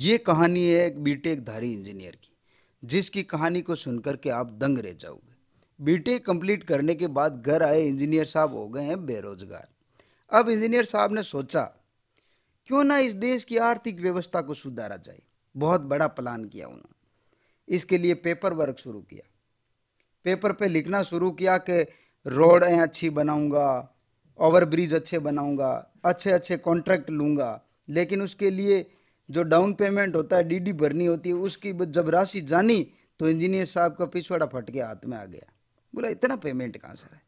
ये कहानी है एक बीटेक धारी इंजीनियर की जिसकी कहानी को सुनकर के आप दंग रह जाओगे बीटेक कंप्लीट करने के बाद घर आए इंजीनियर साहब हो गए हैं बेरोजगार अब इंजीनियर साहब ने सोचा क्यों ना इस देश की आर्थिक व्यवस्था को सुधारा जाए बहुत बड़ा प्लान किया उन्होंने इसके लिए पेपर वर्क शुरू किया पेपर पे लिखना शुरू किया कि रोड अच्छी बनाऊंगा ओवर ब्रिज अच्छे बनाऊंगा अच्छे अच्छे कॉन्ट्रैक्ट लूँगा लेकिन उसके लिए जो डाउन पेमेंट होता है डीडी भरनी होती है उसकी जब राशि जानी तो इंजीनियर साहब का पिछवाड़ा फट के हाथ में आ गया बोला इतना पेमेंट कहाँ से है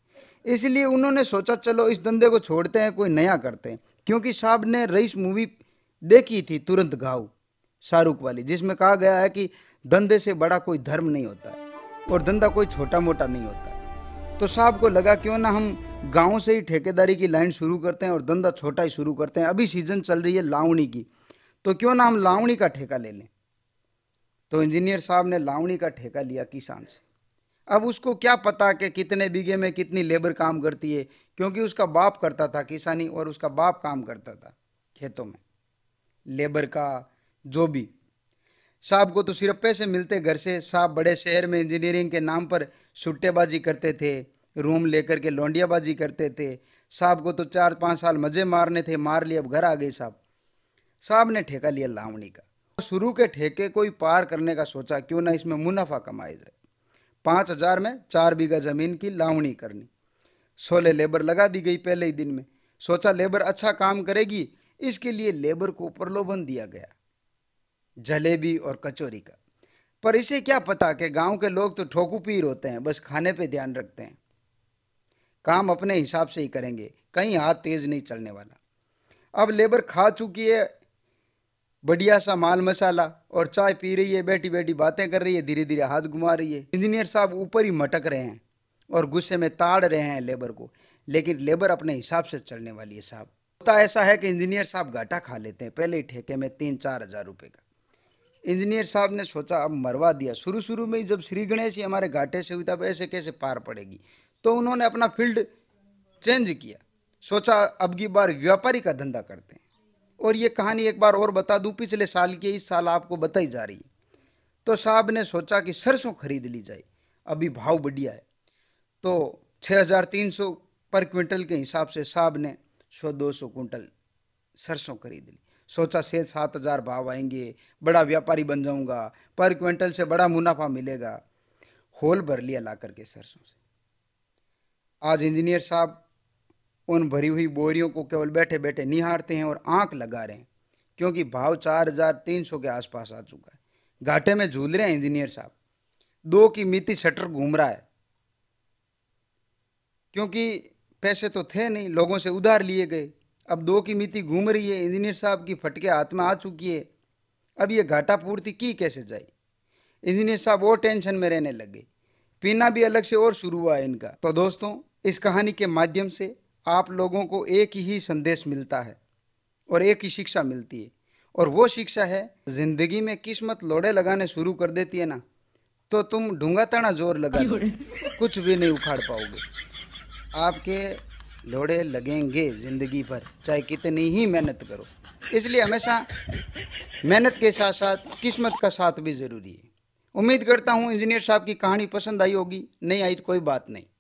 इसलिए उन्होंने सोचा चलो इस धंधे को छोड़ते हैं कोई नया करते हैं क्योंकि साहब ने रईस मूवी देखी थी तुरंत घाव शाहरुख वाली जिसमें कहा गया है कि धंधे से बड़ा कोई धर्म नहीं होता और धंधा कोई छोटा मोटा नहीं होता तो साहब को लगा क्यों ना हम गांव से ही ठेकेदारी की लाइन शुरू करते हैं और धंधा छोटा ही शुरू करते हैं अभी सीजन चल रही है लावणी की तो क्यों ना हम लावणी का ठेका ले लें तो इंजीनियर साहब ने लावणी का ठेका लिया किसान से अब उसको क्या पता कि कितने बीघे में कितनी लेबर काम करती है क्योंकि उसका बाप करता था किसानी और उसका बाप काम करता था खेतों में लेबर का जो भी साहब को तो सिर्फ पैसे मिलते घर से साहब बड़े शहर में इंजीनियरिंग के नाम पर सुट्टेबाजी करते थे रूम लेकर के लौंडियाबाजी करते थे साहब को तो चार पाँच साल मज़े मारने थे मार लिए अब घर आ गए साहब साहब ने ठेका लिया लावणी का शुरू के ठेके को ही पार करने का सोचा क्यों ना इसमें मुनाफा कमाया जाए पाँच हजार में चार बीघा जमीन की लावणी करनी सोलह लेबर लगा दी गई पहले ही दिन में सोचा लेबर अच्छा काम करेगी इसके लिए लेबर को प्रलोभन दिया गया जलेबी और कचोरी का पर इसे क्या पता कि गांव के लोग तो ठोकू पीर होते हैं बस खाने पे ध्यान रखते हैं काम अपने हिसाब से ही करेंगे कहीं हाथ तेज नहीं चलने वाला अब लेबर खा चुकी है बढ़िया सा माल मसाला और चाय पी रही है बैठी बैठी बातें कर रही है धीरे धीरे हाथ घुमा रही है इंजीनियर साहब ऊपर ही मटक रहे हैं और गुस्से में ताड़ रहे हैं लेबर को लेकिन लेबर अपने हिसाब से चलने वाली है साहब होता ऐसा है कि इंजीनियर साहब घाटा खा लेते हैं पहले ही ठेके में तीन चार हज़ार रुपये का इंजीनियर साहब ने सोचा अब मरवा दिया शुरू शुरू में ही जब श्री गणेश ही हमारे घाटे से हुई तब ऐसे कैसे पार पड़ेगी तो उन्होंने अपना फील्ड चेंज किया सोचा अब की बार व्यापारी का धंधा करते हैं और ये कहानी एक बार और बता दूँ पिछले साल की इस साल आपको बताई जा रही है तो साहब ने सोचा कि सरसों खरीद ली जाए अभी भाव बढ़िया है तो 6300 पर क्विंटल के हिसाब से साहब ने सौ दो सौ कुंटल सरसों खरीद ली सोचा से सात हज़ार भाव आएंगे बड़ा व्यापारी बन जाऊंगा पर क्विंटल से बड़ा मुनाफा मिलेगा होल भर लिया ला करके सरसों से आज इंजीनियर साहब उन भरी हुई बोरियों को केवल बैठे बैठे निहारते हैं और आंख लगा रहे हैं क्योंकि भाव चार हजार तीन सौ के आसपास आ चुका है घाटे में झूल रहे हैं इंजीनियर साहब दो की मिति शटर घूम रहा है क्योंकि पैसे तो थे नहीं लोगों से उधार लिए गए अब दो की मिति घूम रही है इंजीनियर साहब की फटके हाथ में आ चुकी है अब ये घाटा पूर्ति की कैसे जाए इंजीनियर साहब और टेंशन में रहने लगे पीना भी अलग से और शुरू हुआ है इनका तो दोस्तों इस कहानी के माध्यम से आप लोगों को एक ही संदेश मिलता है और एक ही शिक्षा मिलती है और वो शिक्षा है ज़िंदगी में किस्मत लोड़े लगाने शुरू कर देती है ना तो तुम ढूंगा तना जोर लगा कुछ भी नहीं उखाड़ पाओगे आपके लोड़े लगेंगे ज़िंदगी भर चाहे कितनी ही मेहनत करो इसलिए हमेशा मेहनत के साथ साथ किस्मत का साथ भी ज़रूरी है उम्मीद करता हूँ इंजीनियर साहब की कहानी पसंद आई होगी नहीं आई तो कोई बात नहीं